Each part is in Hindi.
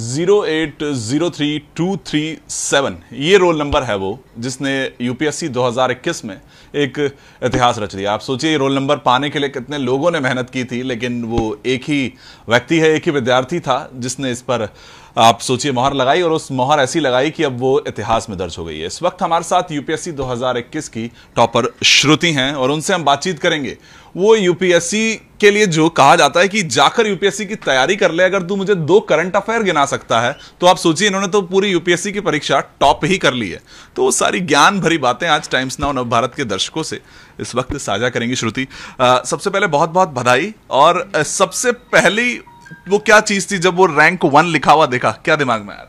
Zero eight zero three two three seven ये रोल नंबर है वो जिसने यूपीएससी 2021 में एक इतिहास रच दिया आप सोचिए रोल नंबर पाने के लिए कितने लोगों ने मेहनत की थी लेकिन वो एक ही व्यक्ति है एक ही विद्यार्थी था जिसने इस पर आप सोचिए मोहर लगाई और उस मोहर ऐसी लगाई कि अब वो इतिहास में दर्ज हो गई है इस वक्त हमारे साथ यूपीएससी 2021 की टॉपर श्रुति हैं और उनसे हम बातचीत करेंगे वो यूपीएससी के लिए जो कहा जाता है कि जाकर यूपीएससी की तैयारी कर ले अगर तू मुझे दो करंट अफेयर गिना सकता है तो आप सोचिए इन्होंने तो पूरी यूपीएससी की परीक्षा टॉप ही कर ली है तो वो सारी ज्ञान भरी बातें आज टाइम्स नाउ नव भारत के दर्शकों से इस वक्त साझा करेंगी श्रुति सबसे पहले बहुत बहुत बधाई और सबसे पहली वो क्या चीज थी जब वो रैंक वन लिखा हुआ देखा क्या दिमाग में आया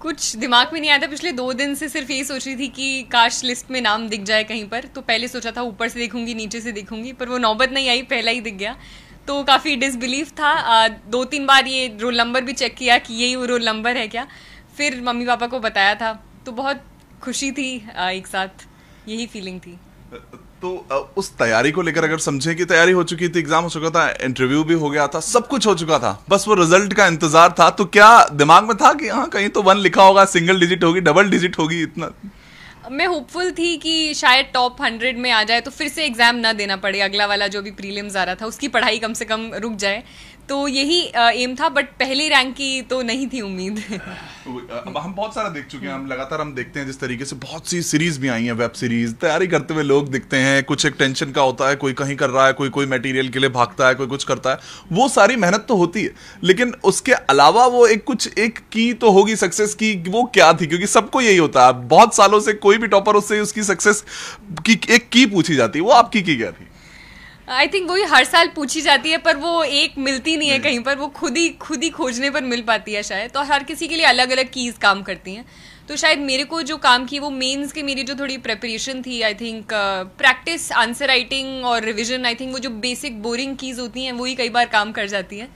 कुछ दिमाग में नहीं आया था पिछले दो दिन से सिर्फ यही सोच रही थी कि काश लिस्ट में नाम दिख जाए कहीं पर तो पहले सोचा था ऊपर से देखूंगी नीचे से देखूंगी पर वो नौबत नहीं आई पहला ही दिख गया तो काफ़ी डिसबिलीव था आ, दो तीन बार ये रोल नंबर भी चेक किया कि यही वो रोल नंबर है क्या फिर मम्मी पापा को बताया था तो बहुत खुशी थी आ, एक साथ यही फीलिंग थी तो उस तैयारी को लेकर अगर समझे कि तैयारी हो चुकी थी एग्जाम हो चुका था इंटरव्यू भी हो गया था सब कुछ हो चुका था बस वो रिजल्ट का इंतजार था तो क्या दिमाग में था कि हाँ कहीं तो वन लिखा होगा सिंगल डिजिट होगी डबल डिजिट होगी इतना मैं होपफुल थी कि शायद टॉप हंड्रेड में आ जाए तो फिर से एग्ज़ाम ना देना पड़े अगला वाला जो भी प्रीलिम्स आ रहा था उसकी पढ़ाई कम से कम रुक जाए तो यही एम था बट पहले रैंक की तो नहीं थी उम्मीद अब हम बहुत सारा देख चुके हैं हम लगातार हम देखते हैं जिस तरीके से बहुत सी सीरीज भी आई हैं वेब सीरीज तैयारी करते हुए लोग दिखते हैं कुछ एक टेंशन का होता है कोई कहीं कर रहा है कोई कोई मटेरियल के लिए भागता है कोई कुछ करता है वो सारी मेहनत तो होती है लेकिन उसके अलावा वो एक कुछ एक की तो होगी सक्सेस की वो क्या थी क्योंकि सबको यही होता है बहुत सालों से कोई भी टॉपर उससे उसकी सक्सेस की एक की पूछी जाती है वो आपकी की क्या थी आई थिंक वही हर साल पूछी जाती है पर वो एक मिलती नहीं है hmm. कहीं पर वो खुद ही खुद ही खोजने पर मिल पाती है शायद तो हर किसी के लिए अलग अलग कीज़ काम करती हैं तो शायद मेरे को जो काम की वो मेंस की मेरी जो थोड़ी प्रेपरेशन थी I think practice answer writing और रिविजन आई थिंक वो जो बेसिक बोरिंग कीज़ होती हैं वही कई बार काम कर जाती हैं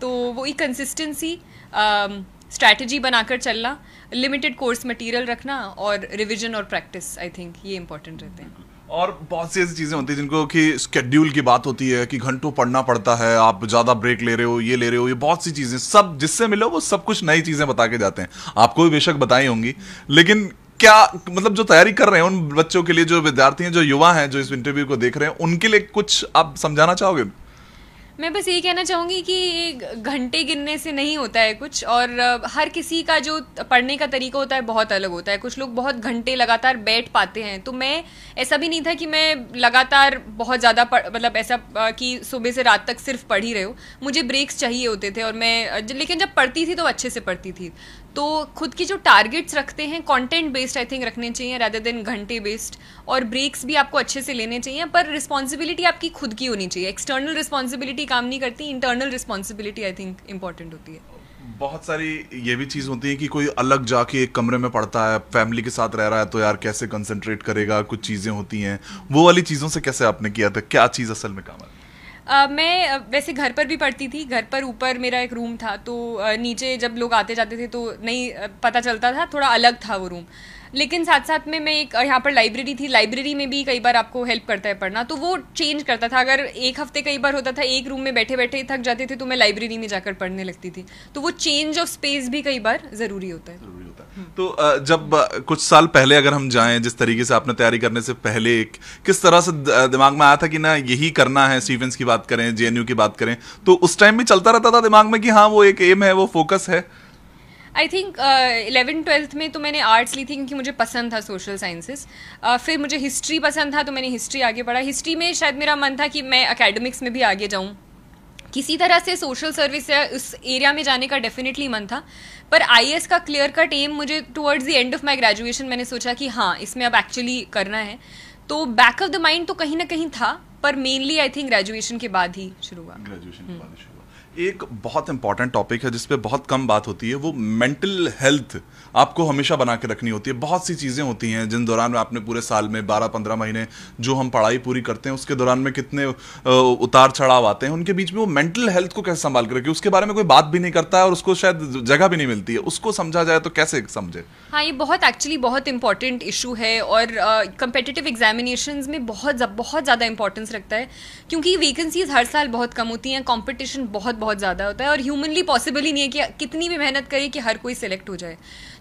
तो वही कंसिस्टेंसी स्ट्रैटेजी um, बनाकर चलना लिमिटेड कोर्स मटेरियल रखना और रिविजन और प्रैक्टिस आई थिंक ये इंपॉर्टेंट रहते हैं और बहुत सी ऐसी चीज़ें होती हैं जिनको कि स्केड्यूल की बात होती है कि घंटों पढ़ना पड़ता है आप ज़्यादा ब्रेक ले रहे हो ये ले रहे हो ये बहुत सी चीज़ें सब जिससे मिलो वो सब कुछ नई चीज़ें बता के जाते हैं आपको भी बेशक बताई होंगी लेकिन क्या मतलब जो तैयारी कर रहे हैं उन बच्चों के लिए जो विद्यार्थी हैं जो युवा हैं जो इस इंटरव्यू को देख रहे हैं उनके लिए कुछ आप समझाना चाहोगे मैं बस यही कहना चाहूँगी कि घंटे गिनने से नहीं होता है कुछ और हर किसी का जो पढ़ने का तरीका होता है बहुत अलग होता है कुछ लोग बहुत घंटे लगातार बैठ पाते हैं तो मैं ऐसा भी नहीं था कि मैं लगातार बहुत ज़्यादा मतलब ऐसा कि सुबह से रात तक सिर्फ पढ़ ही रहे हो मुझे ब्रेक्स चाहिए होते थे और मैं लेकिन जब पढ़ती थी तो अच्छे से पढ़ती थी तो खुद की जो टारगेट्स रखते हैं कंटेंट बेस्ड आई थिंक रखने चाहिए रादर देन घंटे बेस्ड और ब्रेक्स भी आपको अच्छे से लेने चाहिए पर रिस्पॉन्सिबिलिटी आपकी खुद की होनी चाहिए एक्सटर्नल रिस्पॉन्सिबिलिटी काम नहीं करती internal responsibility I think important होती है बहुत सारी ये भी चीज़ होती है कि कोई अलग जाके एक कमरे में पड़ता है फैमिली के साथ रह रहा है तो यार कैसे कंसंट्रेट करेगा कुछ चीज़ें होती हैं वो वाली चीज़ों से कैसे आपने किया था क्या चीज़ असल में काम है मैं वैसे घर पर भी पढ़ती थी घर पर ऊपर मेरा एक रूम था तो नीचे जब लोग आते जाते थे तो नहीं पता चलता था थोड़ा अलग था वो रूम लेकिन साथ साथ में मैं एक यहाँ पर लाइब्रेरी थी लाइब्रेरी में भी कई बार आपको हेल्प करता है पढ़ना तो वो चेंज करता था अगर एक हफ्ते कई बार होता था एक रूम में बैठे बैठे थक जाते थे तो मैं लाइब्रेरी में जाकर पढ़ने लगती थी तो वो चेंज ऑफ स्पेस भी कई बार ज़रूरी होता है तो जब कुछ साल पहले अगर हम जाएं जिस तरीके से आपने तैयारी करने से पहले किस तरह से दिमाग में आया था कि ना यही करना है स्टीफेंस की बात करें जे की बात करें तो उस टाइम में चलता रहता था दिमाग में कि हाँ वो एक एम है वो फोकस है आई थिंक इलेवन ट्वेल्थ में तो मैंने आर्ट्स ली थी क्योंकि मुझे पसंद था सोशल साइंसेस uh, फिर मुझे हिस्ट्री पसंद था तो मैंने हिस्ट्री आगे पढ़ा हिस्ट्री में शायद मेरा मन था कि मैं अकेडमिक्स में भी आगे जाऊँ किसी तरह से सोशल सर्विस या उस एरिया में जाने का डेफिनेटली मन था पर आई का क्लियर कट एम मुझे towards the end of my graduation मैंने सोचा कि हाँ इसमें अब एक्चुअली करना है तो बैक ऑफ द माइंड तो कहीं ना कहीं था पर मेनली आई थिंक ग्रेजुएशन के बाद ही शुरू हुआ ग्रेजुएशन के बाद ही शुरू एक बहुत इंपॉर्टेंट टॉपिक है जिसपे बहुत कम बात होती है वो मेंटल हेल्थ आपको हमेशा बना के रखनी होती है बहुत सी चीज़ें होती हैं जिन दौरान आपने पूरे साल में बारह पंद्रह महीने जो हम पढ़ाई पूरी करते हैं उसके दौरान में कितने उतार चढ़ाव आते हैं उनके बीच में वो मेंटल हेल्थ को कैसे संभाल कर रखें उसके बारे में कोई बात भी नहीं करता है और उसको शायद जगह भी नहीं मिलती है उसको समझा जाए तो कैसे समझे हाँ ये बहुत एक्चुअली बहुत इंपॉर्टेंट इशू है और कंपेटिटिव एग्जामिनेशन में बहुत बहुत ज़्यादा इंपॉर्टेंस रखता है क्योंकि वेकेंसीज हर साल बहुत कम होती हैं कॉम्पिटिशन बहुत बहुत बहुत ज़्यादा होता है और ह्यूमनली पॉसिबल ही नहीं है कि कितनी भी मेहनत करे कि हर कोई सिलेक्ट हो जाए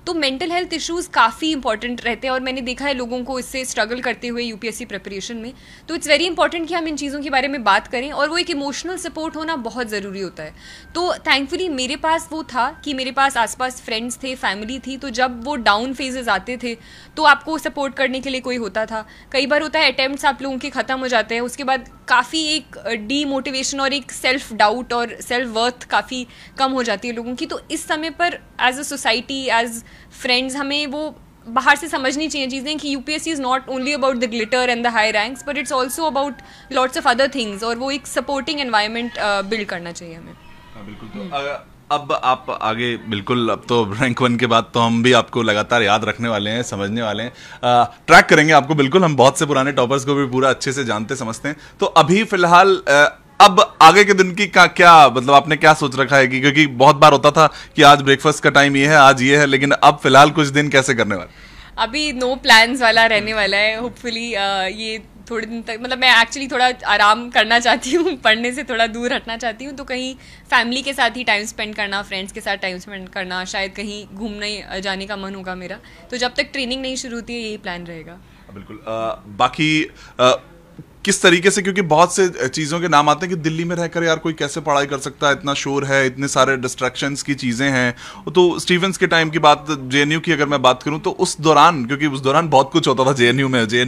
तो मेंटल हेल्थ इश्यूज़ काफ़ी इंपॉर्टेंट रहते हैं और मैंने देखा है लोगों को इससे स्ट्रगल करते हुए यूपीएससी प्रिपरेशन में तो इट्स वेरी इंपॉर्टेंट कि हम इन चीज़ों के बारे में बात करें और वो एक इमोशनल सपोर्ट होना बहुत ज़रूरी होता है तो थैंकफुली मेरे पास वो था कि मेरे पास आसपास फ्रेंड्स थे फैमिली थी तो जब वो डाउन फेजेस आते थे तो आपको सपोर्ट करने के लिए कोई होता था कई बार होता है अटैम्प्ट आप लोगों के ख़त्म हो जाते हैं उसके बाद काफ़ी एक डीमोटिवेशन और एक सेल्फ डाउट और सेल्फ वर्थ काफ़ी कम हो जाती है लोगों की तो इस समय पर as a society as friends हमें वो बाहर से समझनी चाहिए चीज़ें कि U P is not only about the glitter and the high ranks but it's also about lots of other things और वो एक सपोर्टिंग एनवायरमेंट बिल्ड करना चाहिए हमें हाँ, बिल्कुल तो अब आप आगे बिल्कुल अब तो रैंक वन के बाद तो हम भी आपको लगातार याद रखने वाले हैं समझने वाले हैं आ, ट्रैक करेंगे आपको बिल्कुल हम बहुत से पुराने टॉपर्स को भी पूरा अच्छे से जानते समझते हैं तो अभी फिलहाल अब आगे के दिन की क्या मतलब आपने क्या सोच रखा है कि क्योंकि बहुत बार होता था कि आज ब्रेकफास्ट का टाइम ये है आज ये है लेकिन अब फिलहाल कुछ दिन कैसे करने वाले अभी नो no प्लान्स वाला रहने वाला है होपफुली ये थोड़े दिन तक मतलब मैं एक्चुअली थोड़ा आराम करना चाहती हूँ पढ़ने से थोड़ा दूर हटना चाहती हूँ तो कहीं फैमिली के साथ ही टाइम स्पेंड करना फ्रेंड्स के साथ टाइम स्पेंड करना शायद कहीं घूमने जाने का मन होगा मेरा तो जब तक ट्रेनिंग नहीं शुरू होती है यही प्लान रहेगा बिल्कुल आ, बाकी आ, किस तरीके से क्योंकि बहुत से चीज़ों के नाम आते हैं कि दिल्ली में रहकर यार कोई कैसे पढ़ाई कर सकता है इतना शोर है इतने सारे डिस्ट्रेक्शन की चीज़ें हैं तो स्टीवेंस के टाइम की बात जे की अगर मैं बात करूं तो उस दौरान क्योंकि उस दौरान बहुत कुछ होता था जे में जे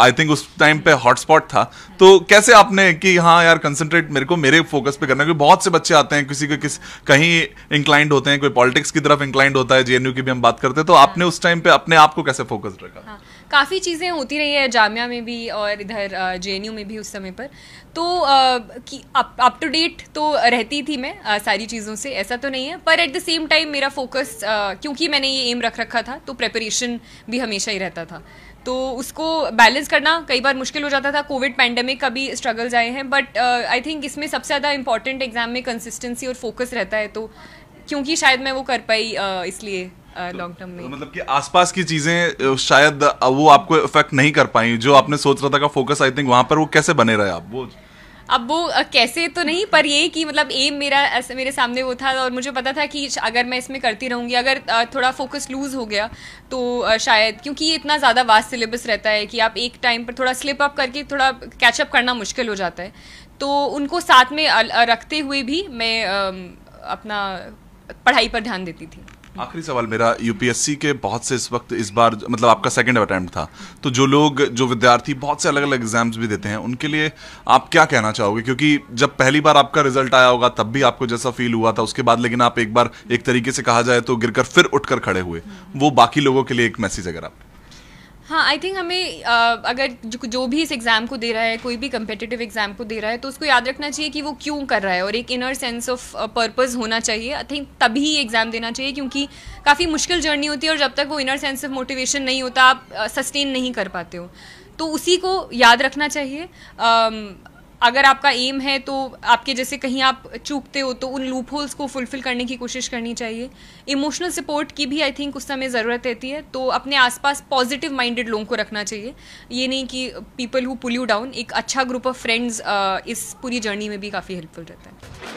आई थिंक उस टाइम पे हॉटस्पॉट था तो कैसे आपने कि हाँ यार कंसनट्रेट मेरे को मेरे फोकस पे करना क्योंकि बहुत से बच्चे आते हैं किसी के किस कहीं इंक्लाइंड होते हैं कोई पॉलिटिक्स की तरफ इंक्लाइंड होता है जे की भी हम बात करते हैं तो हाँ। आपने उस टाइम पे अपने आप को कैसे फोकस रखा हाँ, काफ़ी चीज़ें होती रही है जामिया में भी और इधर जे में भी उस समय पर तो अप टू डेट तो रहती थी मैं आ, सारी चीज़ों से ऐसा तो नहीं है पर एट द सेम टाइम मेरा फोकस क्योंकि मैंने ये एम रख रखा था तो प्रेपरेशन भी हमेशा ही रहता था तो उसको बैलेंस करना कई बार मुश्किल हो जाता था कोविड पैंडमिक का भी स्ट्रगल आए हैं बट आई थिंक इसमें सबसे ज़्यादा इंपॉर्टेंट एग्जाम में कंसिस्टेंसी और फोकस रहता है तो क्योंकि शायद मैं वो कर पाई uh, इसलिए लॉन्ग टर्म में मतलब कि आसपास की चीजें शायद वो आपको इफेक्ट नहीं कर पाई जो आपने सोच रहा था का फोकस आई थिंक वहां पर वो कैसे बने रहे आप वो अब वो कैसे तो नहीं पर ये कि मतलब एम मेरा ऐसे मेरे सामने वो था और मुझे पता था कि अगर मैं इसमें करती रहूँगी अगर थोड़ा फोकस लूज़ हो गया तो शायद क्योंकि ये इतना ज़्यादा वास्ट सिलेबस रहता है कि आप एक टाइम पर थोड़ा स्लिप अप करके थोड़ा कैचअप करना मुश्किल हो जाता है तो उनको साथ में रखते हुए भी मैं अपना पढ़ाई पर ध्यान देती थी आखिरी सवाल मेरा यूपीएससी के बहुत से इस वक्त इस बार मतलब आपका सेकंड अटैम्प्ट था तो जो लोग जो विद्यार्थी बहुत से अलग अलग एग्जाम्स भी देते हैं उनके लिए आप क्या कहना चाहोगे क्योंकि जब पहली बार आपका रिजल्ट आया होगा तब भी आपको जैसा फील हुआ था उसके बाद लेकिन आप एक बार एक तरीके से कहा जाए तो गिरकर फिर उठकर खड़े हुए वो बाकी लोगों के लिए एक मैसेज अगर आप हाँ आई थिंक हमें uh, अगर जो भी इस एग्ज़ाम को दे रहा है कोई भी कम्पिटिटिव एग्ज़ाम को दे रहा है तो उसको याद रखना चाहिए कि वो क्यों कर रहा है और एक इनर सेंस ऑफ पर्पज़ होना चाहिए आई थिंक तभी एग्ज़ाम देना चाहिए क्योंकि काफ़ी मुश्किल जर्नी होती है और जब तक वो इनर सेंस ऑफ मोटिवेशन नहीं होता आप सस्टेन नहीं कर पाते हो तो उसी को याद रखना चाहिए अगर आपका एम है तो आपके जैसे कहीं आप चूकते हो तो उन लूप होल्स को फुलफिल करने की कोशिश करनी चाहिए इमोशनल सपोर्ट की भी आई थिंक उस समय ज़रूरत रहती है तो अपने आसपास पॉजिटिव माइंडेड लोगों को रखना चाहिए ये नहीं कि people who pull you down एक अच्छा ग्रुप ऑफ फ्रेंड्स इस पूरी जर्नी में भी काफ़ी हेल्पफुल रहता है